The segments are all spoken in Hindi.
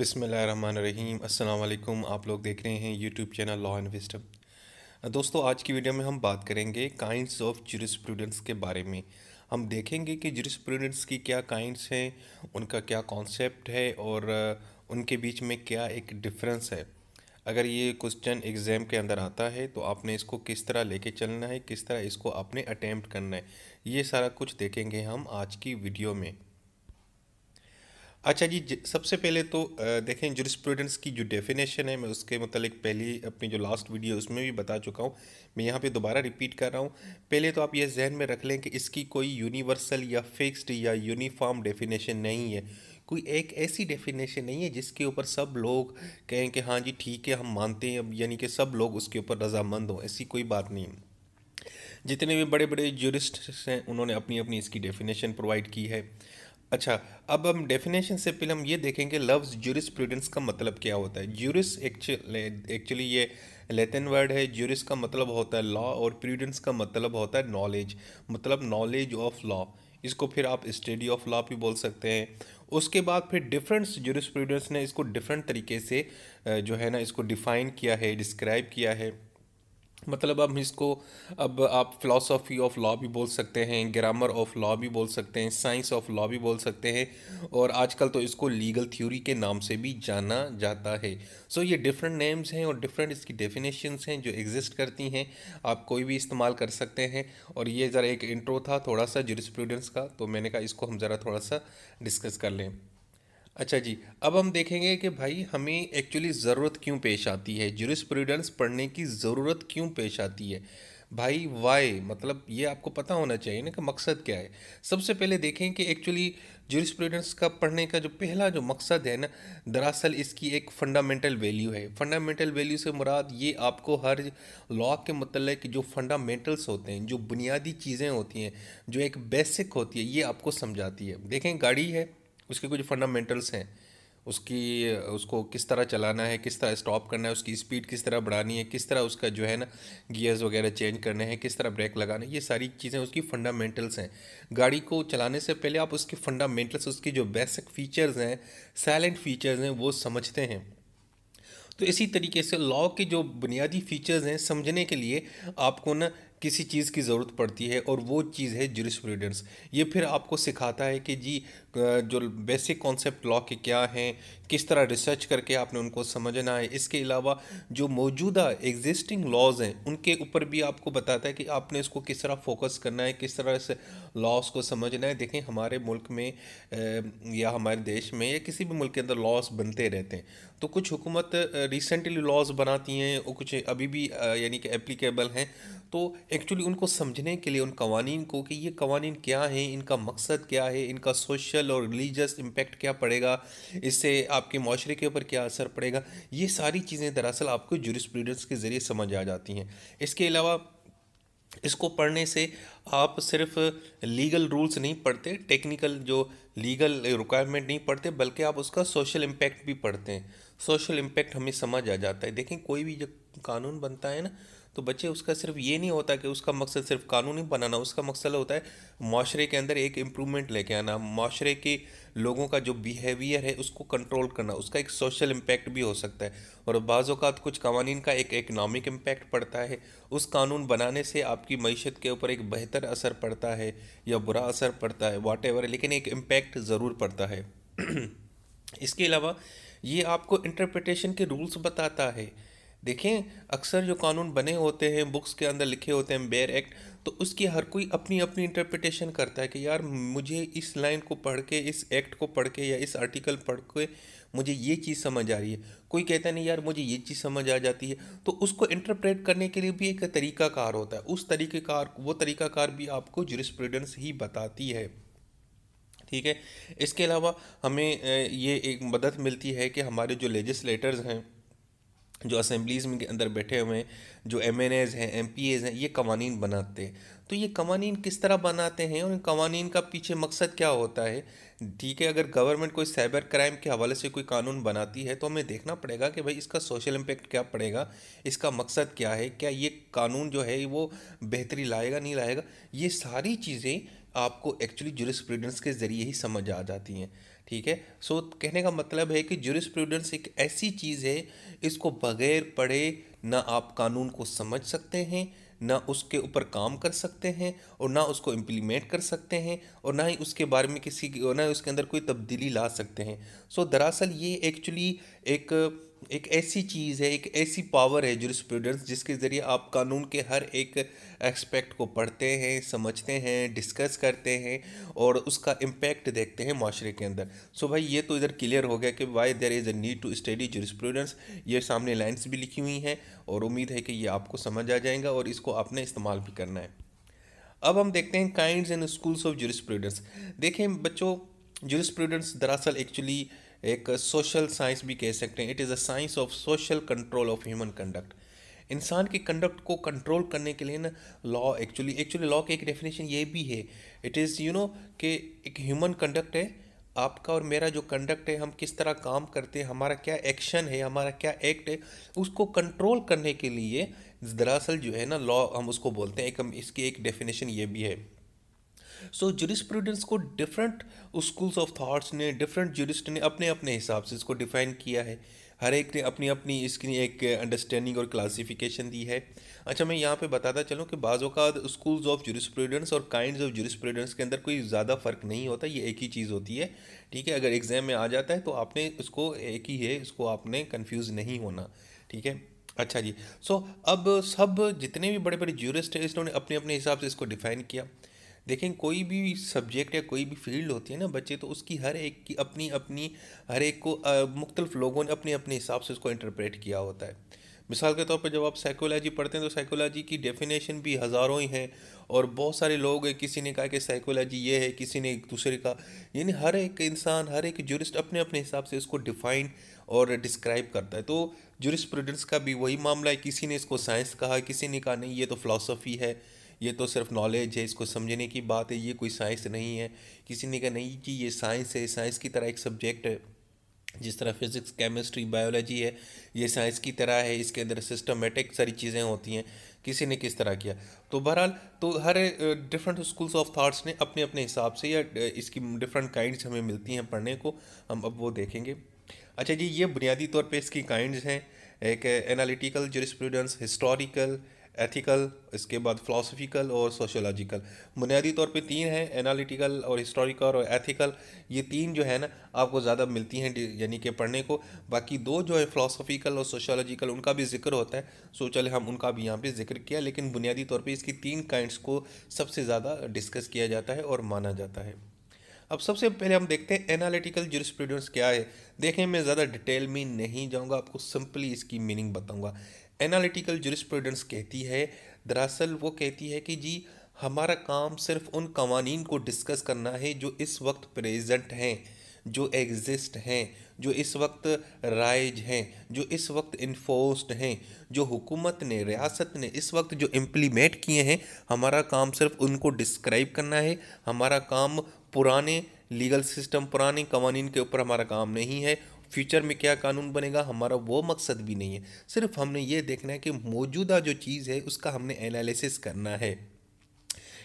बिसमीम अल्लाम आप लोग देख रहे हैं YouTube channel law and wisdom दोस्तों आज की वीडियो में हम बात करेंगे काइंड्स ऑफ जूरिस्प्रूडेंस के बारे में हम देखेंगे कि जूरिस्प्रूडेंस की क्या काइंड्स हैं उनका क्या कॉन्सेप्ट है और उनके बीच में क्या एक डिफरेंस है अगर ये क्वेश्चन एग्ज़ाम के अंदर आता है तो आपने इसको किस तरह लेके चलना है किस तरह इसको आपने अटैम्प्ट करना है ये सारा कुछ देखेंगे हम आज की वीडियो में अच्छा जी सबसे पहले तो देखें जुरिस्प्रूडेंस की जो डेफिनेशन है मैं उसके मतलब पहली अपनी जो लास्ट वीडियो उसमें भी बता चुका हूँ मैं यहाँ पे दोबारा रिपीट कर रहा हूँ पहले तो आप ये जहन में रख लें कि इसकी कोई यूनिवर्सल या फिक्स्ड या यूनिफॉर्म डेफिनेशन नहीं है कोई एक ऐसी डेफिनेशन नहीं है जिसके ऊपर सब लोग कहें कि हाँ जी ठीक है हम मानते हैं अब यानी कि सब लोग उसके ऊपर रजामंद हों ऐसी कोई बात नहीं जितने भी बड़े बड़े जूरिस्ट हैं उन्होंने अपनी अपनी इसकी डेफिनेशन प्रोवाइड की है अच्छा अब हम डेफिनेशन से पहले हम ये देखेंगे लव्स प्रूडेंस का मतलब क्या होता है जूरिस एक्चुअली ये लेटिन वर्ड है जूरिस का मतलब होता है लॉ और प्रूडेंस का मतलब होता है नॉलेज मतलब नॉलेज ऑफ लॉ इसको फिर आप स्टडी ऑफ लॉ भी बोल सकते हैं उसके बाद फिर डिफरेंट जूरिस ने इसको डिफरेंट तरीके से जो है ना इसको डिफाइन किया है डिस्क्राइब किया है मतलब अब इसको अब आप फिलोसॉफी ऑफ लॉ भी बोल सकते हैं ग्रामर ऑफ लॉ भी बोल सकते हैं साइंस ऑफ लॉ भी बोल सकते हैं और आजकल तो इसको लीगल थ्योरी के नाम से भी जाना जाता है सो so, ये डिफरेंट नेम्स हैं और डिफरेंट इसकी डेफिनेशंस हैं जो एग्जिस्ट करती हैं आप कोई भी इस्तेमाल कर सकते हैं और ये ज़रा एक इंट्रो था थोड़ा सा जुरिस्प्रूडेंस का तो मैंने कहा इसको हम ज़रा थोड़ा सा डिस्कस कर लें अच्छा जी अब हम देखेंगे कि भाई हमें एक्चुअली ज़रूरत क्यों पेश आती है जूरिस्प्रूडेंस पढ़ने की ज़रूरत क्यों पेश आती है भाई वाई मतलब ये आपको पता होना चाहिए ना कि मकसद क्या है सबसे पहले देखें कि एक्चुअली जूरिस्प्रूडेंस का पढ़ने का जो पहला जो मकसद है ना दरअसल इसकी एक फंडामेंटल वैल्यू है फंडामेंटल वैल्यू से मुराद ये आपको हर लॉ के मतलब जो फंडामेंटल्स होते हैं जो बुनियादी चीज़ें होती हैं जो एक बेसिक होती है ये आपको समझाती है देखें गाड़ी है उसके कुछ फंडामेंटल्स हैं उसकी उसको किस तरह चलाना है किस तरह स्टॉप करना है उसकी स्पीड किस तरह बढ़ानी है किस तरह उसका जो है ना गियर्स वगैरह चेंज करने हैं किस तरह ब्रेक लगाना है ये सारी चीज़ें उसकी फंडामेंटल्स हैं गाड़ी को चलाने से पहले आप उसके फंडामेंटल्स उसके जो बेसिक फीचर्स हैं साइलेंट फीचर्स हैं वो समझते हैं तो इसी तरीके से लॉ के जो बुनियादी फीचर्स हैं समझने के लिए आपको ना किसी चीज़ की ज़रूरत पड़ती है और वो चीज़ है जुरिस्प्रूडेंस ये फिर आपको सिखाता है कि जी जो बेसिक कॉन्सेप्ट लॉ के क्या हैं किस तरह रिसर्च करके आपने उनको समझना है इसके अलावा जो मौजूदा एग्जिस्टिंग लॉज हैं उनके ऊपर भी आपको बताता है कि आपने इसको किस तरह फोकस करना है किस तरह से लॉज को समझना है देखें हमारे मुल्क में या हमारे देश में या किसी भी मुल्क के अंदर लॉस बनते रहते हैं तो कुछ हुकूमत रिसेंटली लॉज बनाती हैं और कुछ अभी भी यानी कि एप्लीकेबल हैं तो एक्चुअली उनको समझने के लिए उन कवानी को कि ये कवानी क्या हैं इनका मकसद क्या है इनका सोशल और रिलीजस इम्पेक्ट क्या पड़ेगा इससे आपके माशरे के ऊपर क्या असर पड़ेगा ये सारी चीज़ें दरअसल आपको जूरिस्प्रूडेंस के ज़रिए समझ आ जाती हैं इसके अलावा इसको पढ़ने से आप सिर्फ लीगल रूल्स नहीं पढ़ते टेक्निकल जो लीगल रिक्वायरमेंट नहीं पढ़ते बल्कि आप उसका सोशल इम्पेक्ट भी पढ़ते हैं सोशल इम्पेक्ट हमें समझ आ जाता है देखें कोई भी जो कानून बनता है ना तो बच्चे उसका सिर्फ ये नहीं होता कि उसका मकसद सिर्फ कानूनी बनाना उसका मकसद होता है माशरे के अंदर एक इम्प्रूवमेंट लेके आना माशरे के लोगों का जो बिहेवियर है उसको कंट्रोल करना उसका एक सोशल इम्पैक्ट भी हो सकता है और बाज़ात कुछ कवानीन का एक इकनॉमिक इम्पैक्ट पड़ता है उस कानून बनाने से आपकी मीशत के ऊपर एक बेहतर असर पड़ता है या बुरा असर पड़ता है वाट लेकिन एक इम्पैक्ट ज़रूर पड़ता है इसके अलावा ये आपको इंटरप्रटेशन के रूल्स बताता है देखें अक्सर जो कानून बने होते हैं बुक्स के अंदर लिखे होते हैं बेयर एक्ट तो उसकी हर कोई अपनी अपनी इंटरप्रिटेशन करता है कि यार मुझे इस लाइन को पढ़ के इस एक्ट को पढ़ के या इस आर्टिकल पढ़ के मुझे ये चीज़ समझ आ रही है कोई कहता नहीं यार मुझे ये चीज़ समझ आ जाती है तो उसको इंटरप्रेट करने के लिए भी एक तरीकाकार होता है उस तरीक़ेकार वो तरीकाकार भी आपको जुरिस्प्रूडेंस ही बताती है ठीक है इसके अलावा हमें ये एक मदद मिलती है कि हमारे जो लेजिस्लेटर्स हैं जो असम्बलीज़ में के अंदर बैठे हुए हैं जो एम एन एज़ हैं एम पी एज़ हैं ये कवानीन बनाते हैं तो ये कवानीन किस तरह बनाते हैं और इन कवानीन का पीछे मकसद क्या होता है ठीक है अगर गवर्नमेंट कोई साइबर क्राइम के हवाले से कोई कानून बनाती है तो हमें देखना पड़ेगा कि भाई इसका सोशल इम्पेक्ट क्या पड़ेगा इसका मकसद क्या है क्या ये कानून जो है वो बेहतरी लाएगा नहीं लाएगा ये सारी चीज़ें आपको एक्चुअली जुरिस्प्रूडेंस के ज़रिए ही समझ आ जाती हैं ठीक है सो so, कहने का मतलब है कि जुरिस्प्रूडेंस एक ऐसी चीज़ है इसको बगैर पढ़े ना आप कानून को समझ सकते हैं ना उसके ऊपर काम कर सकते हैं और ना उसको इम्प्लीमेंट कर सकते हैं और ना ही उसके बारे में किसी ना उसके अंदर कोई तब्दीली ला सकते हैं सो so, दरअसल ये एक्चुअली एक एक ऐसी चीज़ है एक ऐसी पावर है जुरिस्प्रूडेंस जिसके ज़रिए आप कानून के हर एक एस्पेक्ट को पढ़ते हैं समझते हैं डिस्कस करते हैं और उसका इम्पैक्ट देखते हैं माशरे के अंदर सो भाई ये तो इधर क्लियर हो गया कि why there is a need to study jurisprudence ये सामने लाइन्स भी लिखी हुई हैं और उम्मीद है कि ये आपको समझ आ जाएगा और इसको आपने इस्तेमाल भी करना है अब हम देखते हैं kind and schools of jurisprudence देखें बच्चों जुरिस्प्रूडेंस दरअसल एक्चुअली एक सोशल साइंस भी कह सकते हैं it is a science of social control of human conduct इंसान की कंडक्ट को कंट्रोल करने के लिए ना लॉ एक्चुअली एक्चुअली लॉ की एक डेफिनेशन ये भी है इट इज़ यू नो कि एक ह्यूमन कंडक्ट है आपका और मेरा जो कंडक्ट है हम किस तरह काम करते हैं हमारा क्या एक्शन है हमारा क्या एक्ट है उसको कंट्रोल करने के लिए दरअसल जो है ना लॉ हम उसको बोलते हैं एक हम इसकी एक डेफिनेशन ये भी है सो जुरिस्प्रूडेंस को डिफरेंट स्कूल्स ऑफ थाट्स ने डिफरेंट जुरिस्ट ने अपने अपने हिसाब से इसको डिफाइन किया है हर एक ने अपनी अपनी इसकी एक अंडरस्टैंडिंग और क्लासिफिकेशन दी है अच्छा मैं यहाँ पे बताता चलूँ कि बाज़ात स्कूल्स ऑफ जूरिस्प्रूडेंस और काइंड ऑफ जूरिस्प्रूडेंस के अंदर कोई ज़्यादा फ़र्क नहीं होता ये एक ही चीज़ होती है ठीक है अगर एग्ज़ाम में आ जाता है तो आपने उसको एक ही है इसको आपने कन्फ्यूज़ नहीं होना ठीक है अच्छा जी सो so, अब सब जितने भी बड़े बड़े जूरिस्ट हैं इन्होंने अपने अपने हिसाब से इसको डिफ़ाइन किया देखें कोई भी सब्जेक्ट या कोई भी फील्ड होती है ना बच्चे तो उसकी हर एक की अपनी अपनी हर एक को मुख्तलिफ लोगों ने अपने अपने हिसाब से उसको इंटरप्रेट किया होता है मिसाल के तौर पर जब आप साइकोलॉजी पढ़ते हैं तो साइकोलॉजी की डेफिनेशन भी हज़ारों ही हैं और बहुत सारे लोग हैं किसी ने कहा कि साइकोलॉजी ये है किसी ने एक दूसरे का यानी हर एक इंसान हर एक जुरिस्ट अपने अपने हिसाब से इसको डिफाइन और डिस्क्राइब करता है तो जूरिस्प्रूडेंस का भी वही मामला है किसी ने इसको साइंस कहा किसी ने कहा नहीं ये तो फ़िलासफ़ी है ये तो सिर्फ नॉलेज है इसको समझने की बात है ये कोई साइंस नहीं है किसी ने कहा नहीं कि ये साइंस है साइंस की तरह एक सब्जेक्ट है जिस तरह फिज़िक्स केमिस्ट्री बायोलॉजी है ये साइंस की तरह है इसके अंदर सिस्टमेटिक सारी चीज़ें होती हैं किसी ने किस तरह किया तो बहरहाल तो हर डिफरेंट स्कूल्स ऑफ थाट्स ने अपने अपने हिसाब से या इसकी डिफरेंट काइंड्स हमें मिलती हैं पढ़ने को हम अब वो देखेंगे अच्छा जी ये बुनियादी तौर पे इसकी काइंड्स हैं एक एनालिटिकल जुरिस्प्रूडेंस हिस्टोरिकल एथिकल इसके बाद फ़िलासफिकल और सोशोलॉजिकल बुनियादी तौर पे तीन हैं एनालिटिकल और हिस्टोरिकल और एथिकल ये तीन जो है ना आपको ज़्यादा मिलती हैं यानी कि पढ़ने को बाकी दो जो है फ़िलासफिकल और सोशोलॉजिकल उनका भी जिक्र होता है सो चले हम उनका भी यहाँ पर जिक्र किया लेकिन बुनियादी तौर पर इसकी तीन काइंड्स को सबसे ज़्यादा डिस्कस किया जाता है और माना जाता है अब सबसे पहले हम देखते हैं एनालिटिकल जुरिस्प्रूडेंस क्या है देखें मैं ज़्यादा डिटेल में नहीं जाऊंगा आपको सिंपली इसकी मीनिंग बताऊंगा एनालिटिकल जुरिस्प्रूडेंस कहती है दरअसल वो कहती है कि जी हमारा काम सिर्फ उन कवानीन को डिस्कस करना है जो इस वक्त प्रेजेंट हैं जो एग्जिस्ट हैं जो इस वक्त राइज हैं जो इस वक्त इन्फोर्स्ड हैं जो हुकूमत ने रियासत ने इस वक्त जो इम्प्लीमेंट किए हैं हमारा काम सिर्फ उनको डिस्क्राइब करना है हमारा काम पुराने लीगल सिस्टम पुराने कवानीन के ऊपर हमारा काम नहीं है फ्यूचर में क्या कानून बनेगा हमारा वो मकसद भी नहीं है सिर्फ हमने ये देखना है कि मौजूदा जो चीज़ है उसका हमने एनालिसिस करना है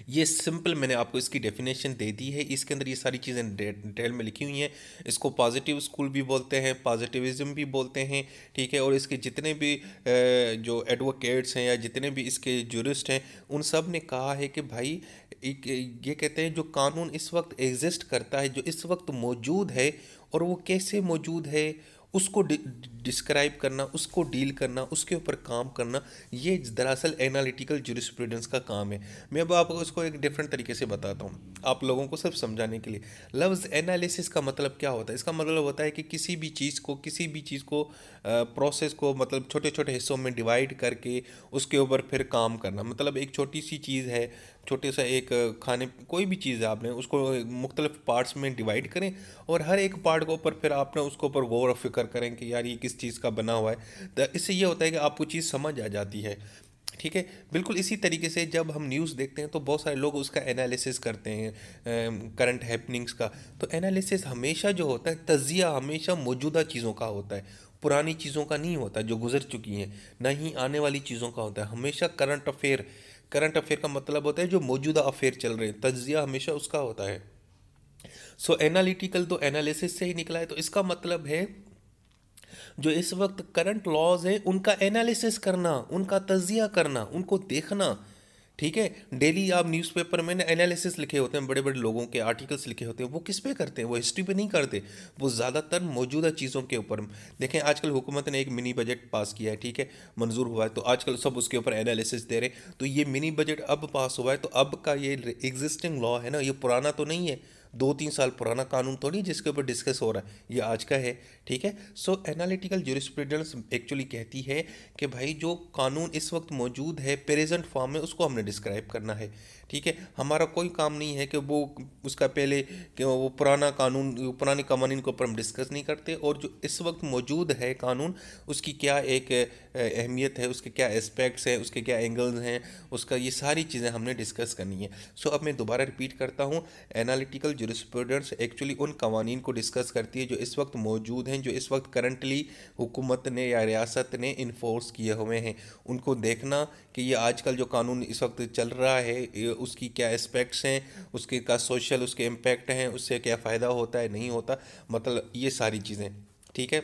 ये सिंपल मैंने आपको इसकी डेफिनेशन दे दी है इसके अंदर ये सारी चीज़ें डिटेल में लिखी हुई हैं इसको पॉजिटिव स्कूल भी बोलते हैं पॉजिटिविज्म भी बोलते हैं ठीक है और इसके जितने भी जो एडवोकेट्स हैं या जितने भी इसके जूरिस्ट हैं उन सब ने कहा है कि भाई एक ये कहते हैं जो कानून इस वक्त एग्जिस्ट करता है जो इस वक्त मौजूद है और वो कैसे मौजूद है उसको डिस्क्राइब करना उसको डील करना उसके ऊपर काम करना ये दरअसल एनालिटिकल जुरिस्प्रूडेंस का काम है मैं अब आपको इसको एक डिफरेंट तरीके से बताता हूँ आप लोगों को सिर्फ समझाने के लिए लफ्ज़ एनालिसिस का मतलब क्या होता है इसका मतलब होता है कि किसी भी चीज़ को किसी भी चीज़ को प्रोसेस को मतलब छोटे छोटे हिस्सों में डिवाइड करके उसके ऊपर फिर काम करना मतलब एक छोटी सी चीज़ है छोटे सा एक खाने कोई भी चीज़ है आपने उसको मुख्तलिफ पार्ट्स में डिवाइड करें और हर एक पार्ट के ऊपर फिर आपने उसके ऊपर गौर और फिक्र करें कि यार ये किस चीज़ का बना हुआ है तो इससे ये होता है कि आपको चीज़ समझ आ जाती है ठीक है बिल्कुल इसी तरीके से जब हम न्यूज़ देखते हैं तो बहुत सारे लोग उसका एनालिसिस करते हैं करंट हैपनिंग्स का तो एनालिसिस हमेशा जो होता है तजिया हमेशा मौजूदा चीज़ों का होता है पुरानी चीज़ों का नहीं होता जो गुजर चुकी हैं ना ही आने वाली चीज़ों का होता है हमेशा करंट अफेयर करंट अफेयर का मतलब होता है जो मौजूदा अफेयर चल रहे हैं तजिया हमेशा उसका होता है सो so, एनालिटिकल तो एनालिसिस से ही निकला है तो इसका मतलब है जो इस वक्त करंट लॉज है उनका एनालिसिस करना उनका तजिया करना उनको देखना ठीक है डेली आप न्यूज़पेपर में ना एनालिसिस लिखे होते हैं बड़े बड़े लोगों के आर्टिकल्स लिखे होते हैं वो किस पे करते हैं वो हिस्ट्री पे नहीं करते वो ज़्यादातर मौजूदा चीज़ों के ऊपर देखें आजकल हुकूमत ने एक मिनी बजट पास किया है ठीक है मंजूर हुआ है तो आजकल सब उसके ऊपर एनालिसिस दे रहे तो ये मिनी बजट अब पास हुआ है तो अब का ये एग्जिस्टिंग लॉ है ना ये पुराना तो नहीं है दो तीन साल पुराना कानून थोड़ी जिसके ऊपर डिस्कस हो रहा है ये आज का है ठीक है सो एनालिटिकल जूरिस्प्रूडेंस एक्चुअली कहती है कि भाई जो कानून इस वक्त मौजूद है प्रेजेंट फॉर्म में उसको हमने डिस्क्राइब करना है ठीक है हमारा कोई काम नहीं है कि वो उसका पहले कि वो पुराना कानून पुराने कवानीन के ऊपर हम डिस्कस नहीं करते और जो इस वक्त मौजूद है कानून उसकी क्या एक अहमियत है उसके क्या एस्पेक्ट्स हैं उसके क्या एंगल्स हैं उसका ये सारी चीज़ें हमने डिस्कस करनी है सो अब मैं दोबारा रिपीट करता हूँ एनालिटिकल जूरिस्प्रूडेंस एक्चुअली उन कवानीन को डिस्कस करती है जो इस वक्त मौजूद हैं हैं जो इस वक्त करंटली हुकूमत ने या रियासत ने इन्फोर्स किए हुए हैं उनको देखना कि ये आजकल जो कानून इस वक्त चल रहा है उसकी क्या एस्पेक्ट्स हैं उसके का सोशल उसके इम्पेक्ट हैं उससे क्या फ़ायदा होता है नहीं होता मतलब ये सारी चीज़ें ठीक है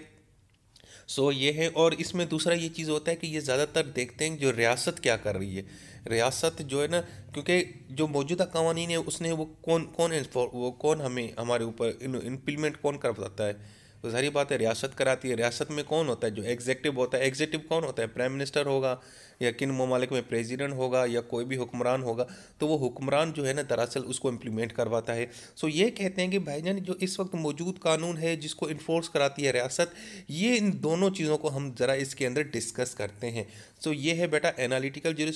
सो so, ये है और इसमें दूसरा ये चीज़ होता है कि ये ज़्यादातर देखते हैं जो रियासत क्या कर रही है रियासत जो है ना क्योंकि जो मौजूदा कवानीन है उसने वो कौन कौन वो कौन हमें हमारे ऊपर इम्प्लीमेंट कौन करवाता है तो सारी है रियासत कराती है रियासत में कौन होता है जो एग्जेक्टिव होता है एग्जेक्टिव कौन होता है प्राइम मिनिस्टर होगा या किन ममालिक में प्रेसिडेंट होगा या कोई भी हुक्मरान होगा तो वो हुक्मरान जो है ना दरअसल उसको इम्प्लीमेंट करवाता है सो ये कहते हैं कि भाईजान जो इस वक्त मौजूद कानून है जिसको इन्फोर्स कराती है रियासत ये इन दोनों चीज़ों को हम ज़रा इसके अंदर डिस्कस करते हैं सो ये है बेटा एनालिटिकल जो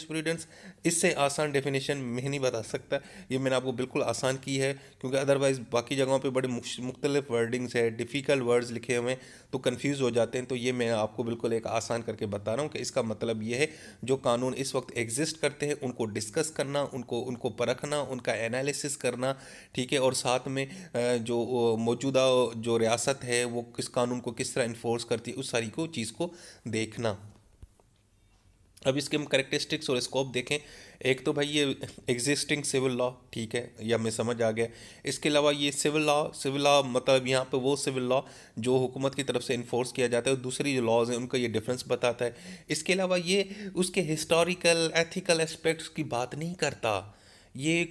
इससे आसान डेफिनेशन मैं नहीं बता सकता ये मैंने आपको बिल्कुल आसान की है क्योंकि अदरवाइज़ बाकी जगहों पर बड़े मुख्तलिफ वर्डिंग्स है डिफ़िकल्ट वर्ड्स लिखे हुए हैं तो कन्फ्यूज़ हो जाते हैं तो ये मैं आपको बिल्कुल एक आसान करके बता रहा हूँ कि इसका मतलब ये है जो कानून इस वक्त एग्जिस्ट करते हैं उनको डिस्कस करना उनको उनको परखना उनका एनालिसिस करना ठीक है और साथ में जो मौजूदा जो रियासत है वो किस कानून को किस तरह इन्फोर्स करती है उस सारी को चीज़ को देखना अब इसके हम करेक्टरिस्टिक्स और स्कोप देखें एक तो भाई ये एग्जिस्टिंग सिविल लॉ ठीक है ये हमें समझ आ गया इसके अलावा ये सिविल लॉ सिविल लॉ मतलब यहाँ पे वो सिविल लॉ जो हुकूमत की तरफ से इन्फोर्स किया जाता है और दूसरी जो लॉज हैं उनका ये डिफरेंस बताता है इसके अलावा ये उसके हिस्टोरिकल एथिकल एस्पेक्ट्स की बात नहीं करता ये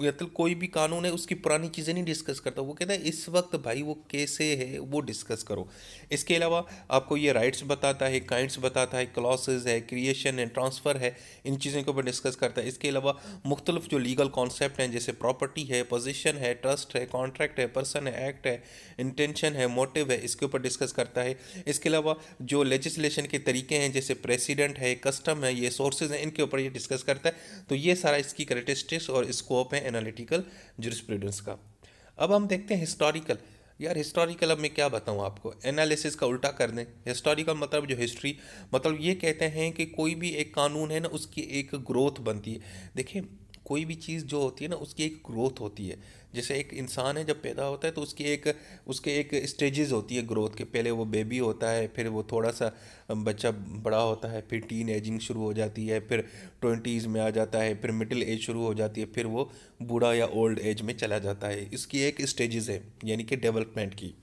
मतलब कोई भी कानून है उसकी पुरानी चीज़ें नहीं डिस्कस करता वो कहता है इस वक्त भाई वो कैसे है वो डिस्कस करो इसके अलावा आपको ये राइट्स बताता है काइंड्स बताता है क्लॉसेस है क्रिएशन है ट्रांसफ़र है इन चीज़ों के ऊपर डिस्कस करता है इसके अलावा मुख्तलिफ जो लीगल कॉन्सेप्ट हैं जैसे प्रॉपर्टी है पोजिशन है ट्रस्ट है कॉन्ट्रैक्ट है पर्सन है एक्ट है इंटेंशन है मोटिव है इसके ऊपर डिस्कस करता है इसके अलावा जो लेजिस्लेशन के तरीके हैं जैसे प्रेसिडेंट है कस्टम है ये सोर्सेज हैं इनके ऊपर ये डिस्कस करता है तो ये सारा इसकी करेटिस्टिक्स और स्कोप है एनालिटिकल जुरिस्प्रूडेंस का अब हम देखते हैं हिस्टोरिकल यार हिस्टोरिकल अब मैं क्या बताऊँ आपको एनालिसिस का उल्टा कर दें हिस्टोरिकल मतलब जो हिस्ट्री मतलब ये कहते हैं कि कोई भी एक कानून है ना उसकी एक ग्रोथ बनती है देखिए कोई भी चीज़ जो होती है ना उसकी एक ग्रोथ होती है जैसे एक इंसान है जब पैदा होता है तो उसकी एक उसके एक स्टेजेस होती है ग्रोथ के पहले वो बेबी होता है फिर वो थोड़ा सा बच्चा बड़ा होता है फिर टीन एजिंग शुरू हो जाती है फिर ट्वेंटीज़ में आ जाता है फिर मिडिल एज शुरू हो जाती है फिर वो बूढ़ा या ओल्ड एज में चला जाता है इसकी एक स्टेजेस है यानी कि डेवलपमेंट की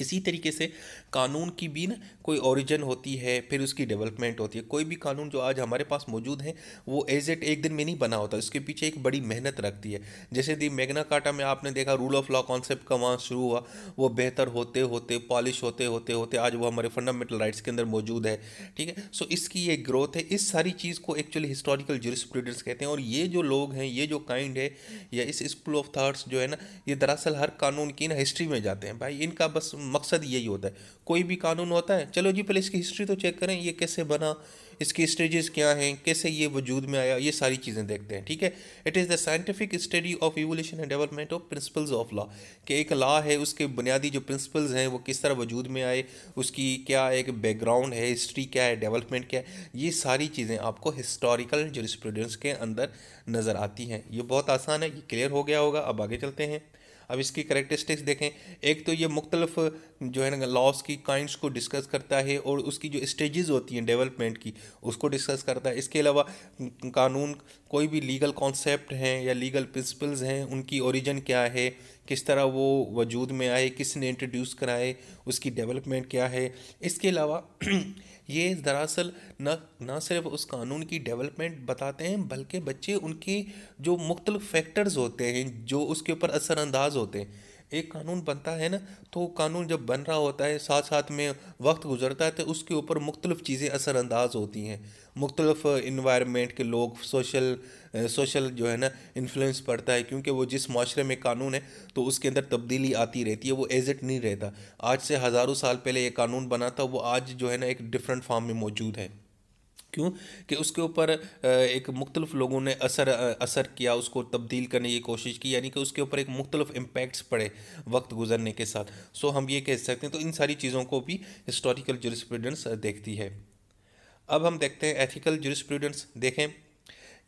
इसी तरीके से कानून की भी ना कोई ओरिजिन होती है फिर उसकी डेवलपमेंट होती है कोई भी कानून जो आज हमारे पास मौजूद है वो एज एट एक दिन में नहीं बना होता उसके पीछे एक बड़ी मेहनत रखती है जैसे दी मेगना काटा में आपने देखा रूल ऑफ लॉ कॉन्सेप्ट का वहाँ शुरू हुआ वो बेहतर होते होते पॉलिश होते होते होते आज वो हमारे फंडामेंटल राइट्स के अंदर मौजूद है ठीक है सो इसकी ये ग्रोथ है इस सारी चीज़ को एक्चुअली हिस्टोरिकल जूरिस्प्रूडेंस कहते हैं और ये जो लोग हैं ये जो काइंड है या इस स्कूल ऑफ थाट्स जो है ना ये दरअसल हर कानून की ना हिस्ट्री में जाते हैं भाई इनका बस मकसद यही होता है कोई भी कानून होता है चलो जी पहले इसकी हिस्ट्री तो चेक करें ये कैसे बना इसकी स्टेजेस क्या हैं कैसे ये वजूद में आया ये सारी चीज़ें देखते हैं ठीक है it is the scientific study of evolution and development of principles of law कि एक लॉ है उसके बुनियादी जो प्रिंसिपल्स हैं वो किस तरह वजूद में आए उसकी क्या एक बैकग्राउंड है हिस्ट्री क्या है डेवलपमेंट क्या है ये सारी चीज़ें आपको हिस्टोरिकल जो के अंदर नज़र आती हैं ये बहुत आसान है ये क्लियर हो गया होगा अब आगे चलते हैं अब इसकी करेक्टरिस्टिक्स देखें एक तो ये मुख्तलफ जो है ना लॉस की काइंड्स को डिस्कस करता है और उसकी जो स्टेजेस होती हैं डेवलपमेंट की उसको डिस्कस करता है इसके अलावा कानून कोई भी लीगल कॉन्सेप्ट हैं या लीगल प्रिंसिपल्स हैं उनकी ओरिजिन क्या है किस तरह वो वजूद में आए किसने इंट्रोड्यूस कराए उसकी डेवलपमेंट क्या है इसके अलावा ये दरअसल न ना सिर्फ उस कानून की डेवलपमेंट बताते हैं बल्कि बच्चे उनकी जो मुख्तलिफ़ फैक्टर्स होते हैं जो उसके ऊपर असरानंदाज होते हैं एक कानून बनता है ना तो कानून जब बन रहा होता है साथ साथ में वक्त गुजरता है तो उसके ऊपर मुख्तलिफ़ चीज़ें असरानंदाज होती हैं मुख्तलफ़ इन्वायरमेंट के लोग सोशल सोशल जो है ना इन्फ्लुएंस पड़ता है क्योंकि वो जिस माशरे में कानून है तो उसके अंदर तब्दीली आती रहती है वो एजट नहीं रहता आज से हज़ारों साल पहले ये कानून बना था वो आज जो है ना एक डिफरेंट फॉर्म में मौजूद है क्यों कि उसके ऊपर एक मुख्तलफ लोगों ने असर असर किया उसको तब्दील करने की कोशिश की यानी कि उसके ऊपर एक मुख्तलफ इम्पैक्ट्स पड़े वक्त गुजरने के साथ सो हम ये कह सकते हैं तो इन सारी चीज़ों को भी हिस्टोरिकल जुरिस्प्रूडेंस देखती है अब हम देखते हैं एथिकल जुरिस्प्रूडेंस देखें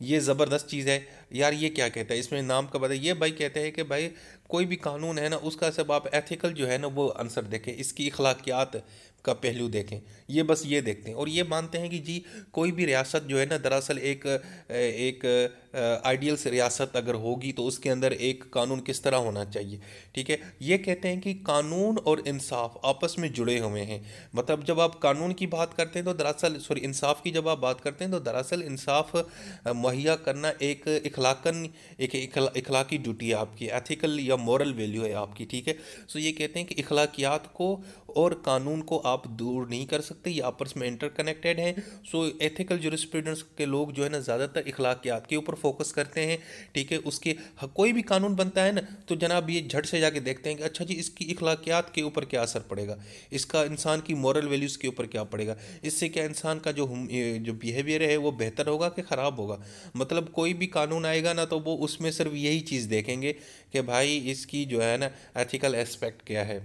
ये ज़बरदस्त चीज़ है यार ये क्या कहता है इसमें नाम का पता ये भाई कहते हैं कि भाई कोई भी कानून है ना उसका सब आप एथिकल जो है ना वो आंसर देखें इसकी अखलाकियात का पहलू देखें ये बस ये देखते हैं और ये मानते हैं कि जी कोई भी रियासत जो है ना दरअसल एक एक आइडियल रियासत अगर होगी तो उसके अंदर एक कानून किस तरह होना चाहिए ठीक है ये कहते हैं कि कानून और इंसाफ आपस में जुड़े हुए हैं मतलब जब आप कानून की बात करते हैं तो दरअसल सॉरी इंसाफ की जब आप बात करते हैं तो दरअसल इंसाफ मुहैया करना एक अखलाकन एक इखलाकी ड्यूटी है आपकी एथिकल या मॉरल वैल्यू है आपकी ठीक है सो ये कहते हैं कि अखलाकियात को और कानून को आप दूर नहीं कर सकते ये आपस में इंटरकनेक्टेड हैं सो एथिकल जूरिस्प्रूडेंस के लोग जो है ना ज़्यादातर अखलाकियात के ऊपर फोकस करते हैं ठीक है उसके कोई भी कानून बनता है ना तो जनाब ये झट से जाके देखते हैं कि अच्छा जी इसकी अखलाकियात के ऊपर क्या असर पड़ेगा इसका इंसान की मॉरल वैल्यूज़ के ऊपर क्या पड़ेगा इससे क्या इंसान का जो जो बिहेवियर है वो बेहतर होगा कि ख़राब होगा मतलब कोई भी कानून आएगा ना तो वो उसमें सिर्फ यही चीज़ देखेंगे कि भाई इसकी जो है ना एथिकल एस्पेक्ट क्या है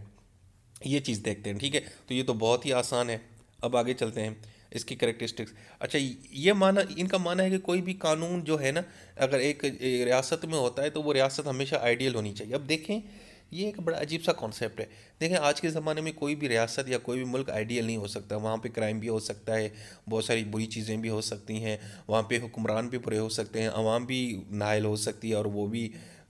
ये चीज़ देखते हैं ठीक है तो ये तो बहुत ही आसान है अब आगे चलते हैं इसकी करेक्टरिस्टिक्स अच्छा ये माना इनका मानना है कि कोई भी कानून जो है ना अगर एक रियासत में होता है तो वो रियासत हमेशा आइडियल होनी चाहिए अब देखें ये एक बड़ा अजीब सा कॉन्सेप्ट है देखें आज के ज़माने में कोई भी रियासत या कोई भी मुल्क आइडियल नहीं हो सकता वहाँ पे क्राइम भी हो सकता है बहुत सारी बुरी चीज़ें भी हो सकती हैं वहाँ पे हुक्मरान भी बुरे हो सकते हैं आवाम भी नायल हो सकती है और वो भी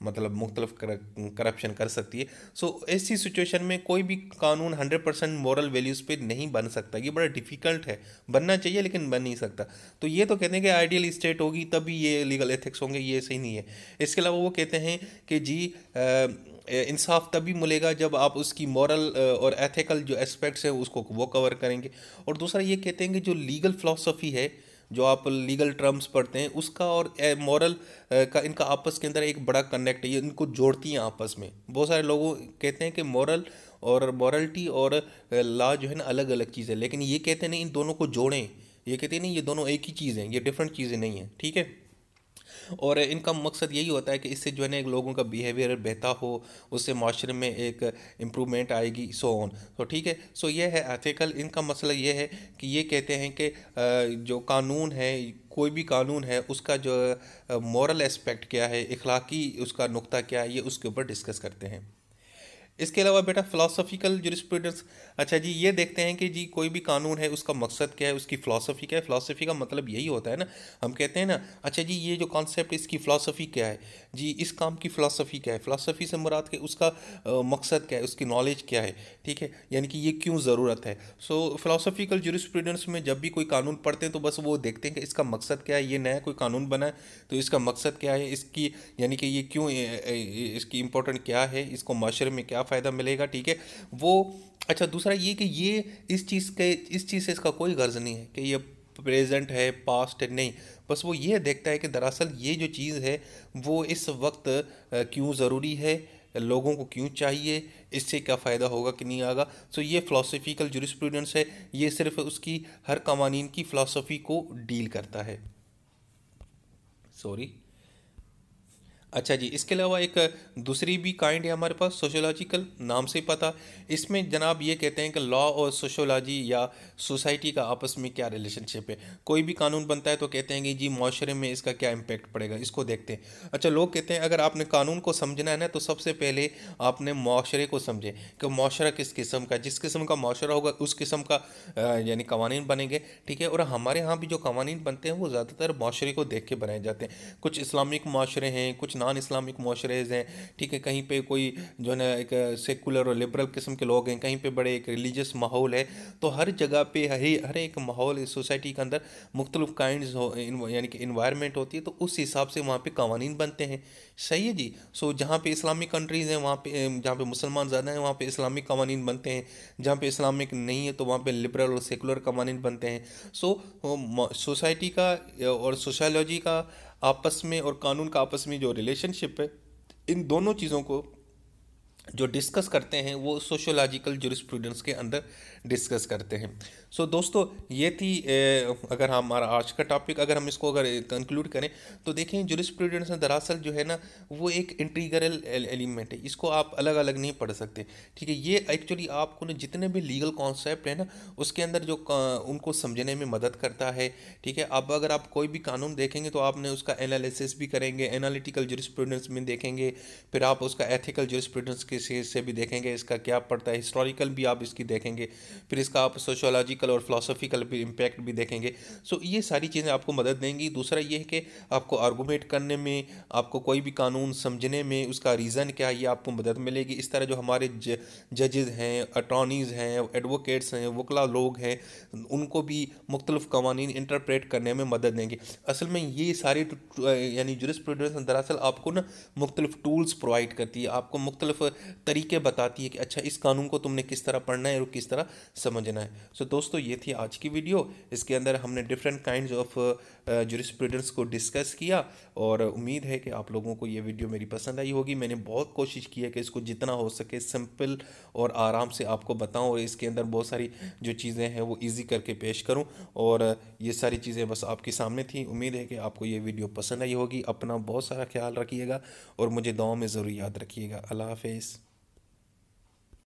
मतलब मुख्तलफ करप्शन कर सकती है सो ऐसी सिचुएशन में कोई भी कानून हंड्रेड परसेंट मॉरल वैल्यूज़ पे नहीं बन सकता ये बड़ा डिफ़िकल्ट है बनना चाहिए लेकिन बन नहीं सकता तो ये तो कहते हैं कि आइडियल स्टेट होगी तभी ये लीगल एथिक्स होंगे ये सही नहीं है इसके अलावा वो कहते हैं कि जी इंसाफ तभी मिलेगा जब आप उसकी मॉरल और एथिकल जो एस्पेक्ट्स हैं उसको वो कवर करेंगे और दूसरा ये कहते हैं कि जो लीगल फ़िलासफ़ी है जो आप लीगल टर्म्स पढ़ते हैं उसका और मॉरल का इनका आपस के अंदर एक बड़ा कनेक्ट है ये इनको जोड़ती हैं आपस में बहुत सारे लोगों कहते हैं कि मॉरल और मॉरल्टी और लॉ जो है ना अलग अलग चीज़ है लेकिन ये कहते नहीं इन दोनों को जोड़ें ये कहते नहीं ये दोनों एक ही चीज़ हैं ये डिफरेंट चीज़ें नहीं हैं ठीक है और इनका मकसद यही होता है कि इससे जो है ना लोगों का बिहेवियर बेहतर हो उससे माशरे में एक इम्प्रूवमेंट आएगी सो ऑन तो ठीक है सो ये है एथिकल इनका मसला ये है कि ये कहते हैं कि जो कानून है कोई भी कानून है उसका जो मॉरल एस्पेक्ट क्या है इखलाकी उसका नुकता क्या है ये उसके ऊपर डिस्कस करते हैं इसके अलावा बेटा फ़िलासफ़िकल जो अच्छा जी ये देखते हैं कि जी कोई भी कानून है उसका मकसद क्या है उसकी फ़िलासफ़ी क्या है फ़िलासफ़ी का मतलब यही होता है ना हम कहते हैं ना अच्छा जी ये जो कॉन्सेप्ट इसकी फ़िलासफ़ी क्या है जी इस काम की फ़िलासफ़ी क्या है फ़िलासफ़ी से मुराद के उसका आ, मकसद क्या है उसकी नॉलेज क्या है ठीक है यानी कि ये क्यों ज़रूरत है सो फ़िलासफ़िकल जूरिस्प्रूडेंस में जब भी कोई कानून पढ़ते हैं तो बस वो देखते हैं कि इसका मकसद क्या है ये नया कोई कानून बनाए तो इसका मकसद क्या है इसकी यानी कि ये क्यों इसकी इम्पोर्टेंट क्या है इसको माशरे में क्या फ़ायदा मिलेगा ठीक है वो अच्छा दूसरा ये कि ये इस चीज़ के इस चीज़ से इसका कोई गर्ज नहीं है कि ये प्रेजेंट है पास्ट है नहीं बस वो ये देखता है कि दरअसल ये जो चीज़ है वो इस वक्त क्यों ज़रूरी है लोगों को क्यों चाहिए इससे क्या फ़ायदा होगा कि नहीं आएगा सो ये फ़िलासफ़िकल जूरिस्प्रूडेंस है ये सिर्फ उसकी हर कवानीन की फ़िलासफ़ी को डील करता है सॉरी अच्छा जी इसके अलावा एक दूसरी भी काइंड है हमारे पास सोशोलॉजिकल नाम से पता इसमें जनाब ये कहते हैं कि लॉ और सोशोलॉजी या सोसाइटी का आपस में क्या रिलेशनशिप है कोई भी कानून बनता है तो कहते हैं कि जी माशरे में इसका क्या इम्पेक्ट पड़ेगा इसको देखते हैं अच्छा लोग कहते हैं अगर आपने कानून को समझना है ना तो सबसे पहले आपने माशरे को समझें कि माशरा किस किस्म का जिस किस्म का माशरा होगा उस किस्म का यानी कवानीन बनेंगे ठीक है और हमारे यहाँ भी जो कवानीन बनते हैं वो ज़्यादातर माशरे को देख के बनाए जाते हैं कुछ इस्लामिक माशरे हैं कुछ नॉन इस्लामिक माशरेज़ हैं ठीक है कहीं पे कोई जो है ना एक सेकुलर और लिबरल किस्म के लोग हैं कहीं पे बड़े एक रिलीजियस माहौल है तो हर जगह पे हर हर एक माहौल इस सोसाइटी के अंदर मुख्तलिफ काइंड यानी कि इन्वायरमेंट होती है तो उस हिसाब से वहाँ पर कवानीन बनते हैं सही है जी सो जहाँ पर इस्लामिक कंट्रीज़ हैं वहाँ पर जहाँ पर मुसलमान ज़्यादा हैं वहाँ पर इस्लामिक कवानीन बनते हैं जहाँ पर इस्लामिक नहीं है तो वहाँ पर लिबरल और सेकुलर कवानीन बनते हैं सो सोसाइटी का और सोशलॉजी का आपस में और कानून का आपस में जो रिलेशनशिप है इन दोनों चीज़ों को जो डिस्कस करते हैं वो सोशोलॉजिकल जुरिस्प्रूडेंस के अंदर डिस्कस करते हैं सो so, दोस्तों ये थी अगर हमारा आज का टॉपिक अगर हम इसको अगर कंक्लूड करें तो देखें जुरिस्प्रूडेंस प्रूडेंस दरअसल जो है ना वो एक इंटीग्रल एलिमेंट है इसको आप अलग अलग नहीं पढ़ सकते ठीक है ये एक्चुअली आपको ना जितने भी लीगल कॉन्सेप्ट है ना उसके अंदर जो उनको समझने में मदद करता है ठीक है अब अगर आप कोई भी कानून देखेंगे तो आपने उसका एनालिसिस भी करेंगे एनालिटिकल जुरिस्प्रूडेंस में देखेंगे फिर आप उसका एथिकल जुरिस्प्रूडेंस के से भी देखेंगे इसका क्या पड़ता है हिस्टोरिकल भी आप इसकी देखेंगे फिर इसका आप सोशोलॉजी साइकोलॉजिकल और फिलोसॉफिकल भी इम्पैक्ट भी देखेंगे सो so, ये सारी चीज़ें आपको मदद देंगी दूसरा ये है कि आपको आर्गूमेंट करने में आपको कोई भी कानून समझने में उसका रीज़न क्या है ये आपको मदद मिलेगी इस तरह जो हमारे जजेज़ हैं अटॉर्नीज़ हैं एडवोकेट्स हैं वकला लोग हैं उनको भी मुख्तलिफ कवानी इंटरप्रेट करने में मदद देंगे असल में ये सारे यानी प्रोड्यूस दरअसल आपको ना मुख्तलिफ टूल्स प्रोवाइड करती है आपको मुख्तलिफ तरीके बताती है कि अच्छा इस कानून को तुमने किस तरह पढ़ना है और किस तरह समझना है सो so, दोस्तों दोस्तों ये थी आज की वीडियो इसके अंदर हमने डिफरेंट काइंड ऑफ जुरिस्प्रूडेंस को डिस्कस किया और उम्मीद है कि आप लोगों को ये वीडियो मेरी पसंद आई होगी मैंने बहुत कोशिश की है कि इसको जितना हो सके सिंपल और आराम से आपको बताऊं और इसके अंदर बहुत सारी जो चीज़ें हैं वो ईजी करके पेश करूं और ये सारी चीज़ें बस आपके सामने थी उम्मीद है कि आपको ये वीडियो पसंद आई होगी अपना बहुत सारा ख्याल रखिएगा और मुझे दाव में ज़रूर याद रखिएगा अल्लाह हाफिज़